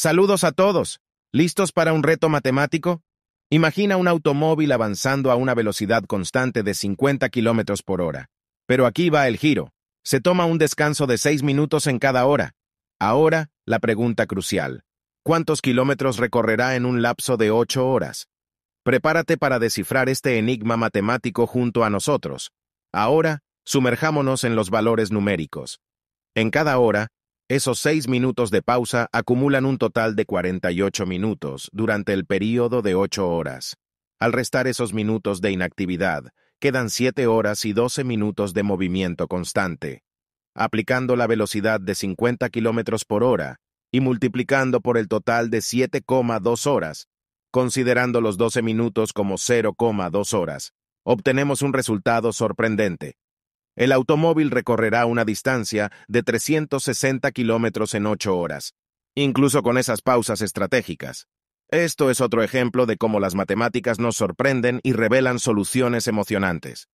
Saludos a todos. ¿Listos para un reto matemático? Imagina un automóvil avanzando a una velocidad constante de 50 kilómetros por hora. Pero aquí va el giro. Se toma un descanso de 6 minutos en cada hora. Ahora, la pregunta crucial. ¿Cuántos kilómetros recorrerá en un lapso de 8 horas? Prepárate para descifrar este enigma matemático junto a nosotros. Ahora, sumerjámonos en los valores numéricos. En cada hora, esos seis minutos de pausa acumulan un total de 48 minutos durante el periodo de 8 horas. Al restar esos minutos de inactividad, quedan 7 horas y 12 minutos de movimiento constante. Aplicando la velocidad de 50 km por hora y multiplicando por el total de 7,2 horas, considerando los 12 minutos como 0,2 horas, obtenemos un resultado sorprendente. El automóvil recorrerá una distancia de 360 kilómetros en 8 horas, incluso con esas pausas estratégicas. Esto es otro ejemplo de cómo las matemáticas nos sorprenden y revelan soluciones emocionantes.